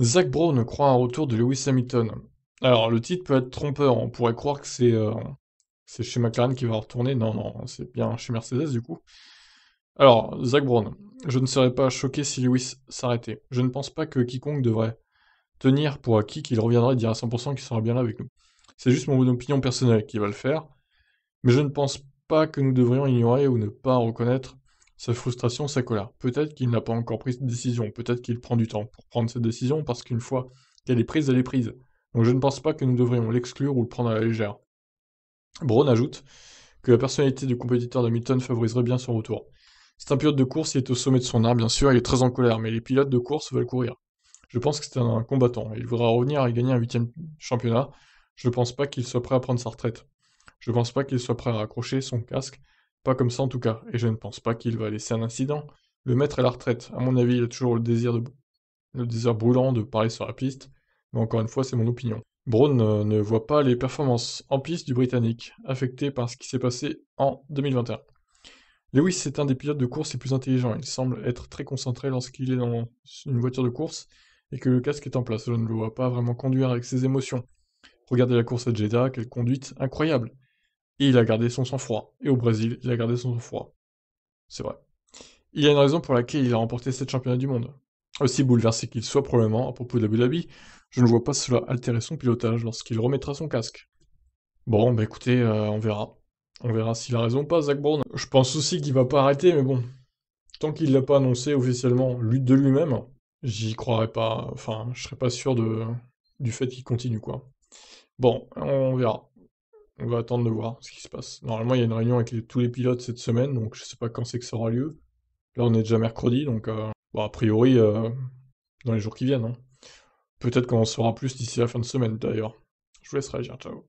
Zach Brown croit un retour de Lewis Hamilton. Alors, le titre peut être trompeur. On pourrait croire que c'est euh, chez McLaren qui va retourner. Non, non, c'est bien chez Mercedes du coup. Alors, Zach Brown, je ne serais pas choqué si Lewis s'arrêtait. Je ne pense pas que quiconque devrait tenir pour qui qu'il reviendrait et dire à 100% qu'il sera bien là avec nous. C'est juste mon opinion personnelle qui va le faire. Mais je ne pense pas que nous devrions ignorer ou ne pas reconnaître sa frustration colère. Peut-être qu'il n'a pas encore pris de décision, peut-être qu'il prend du temps pour prendre cette décision, parce qu'une fois qu'elle est prise, elle est prise. Donc je ne pense pas que nous devrions l'exclure ou le prendre à la légère. Brown ajoute que la personnalité du compétiteur de Milton favoriserait bien son retour. C'est un pilote de course, il est au sommet de son art, bien sûr, il est très en colère, mais les pilotes de course veulent courir. Je pense que c'est un combattant, il voudra revenir et gagner un huitième championnat. Je ne pense pas qu'il soit prêt à prendre sa retraite. Je ne pense pas qu'il soit prêt à accrocher son casque pas comme ça en tout cas, et je ne pense pas qu'il va laisser un incident. Le maître à la retraite, à mon avis, il a toujours le désir de le désir brûlant de parler sur la piste, mais encore une fois, c'est mon opinion. Brown ne voit pas les performances en piste du Britannique, affectées par ce qui s'est passé en 2021. Lewis est un des pilotes de course les plus intelligents. Il semble être très concentré lorsqu'il est dans une voiture de course et que le casque est en place. Je ne le vois pas vraiment conduire avec ses émotions. Regardez la course à Jeddah, quelle conduite incroyable et il a gardé son sang-froid. Et au Brésil, il a gardé son sang-froid. C'est vrai. Il y a une raison pour laquelle il a remporté cette championnat du monde. Aussi bouleversé qu'il soit probablement à propos d'Abu Dhabi, je ne vois pas cela altérer son pilotage lorsqu'il remettra son casque. Bon, bah écoutez, euh, on verra. On verra s'il a raison ou pas, Zach Brown. Je pense aussi qu'il va pas arrêter, mais bon. Tant qu'il l'a pas annoncé officiellement lui de lui-même, j'y croirais pas. Enfin, je serais pas sûr de, du fait qu'il continue, quoi. Bon, on verra on va attendre de voir ce qui se passe. Normalement, il y a une réunion avec tous les pilotes cette semaine, donc je sais pas quand c'est que ça aura lieu. Là, on est déjà mercredi, donc euh, a priori, euh, dans les jours qui viennent. Hein. Peut-être qu'on en saura plus d'ici la fin de semaine d'ailleurs. Je vous laisse réagir, ciao.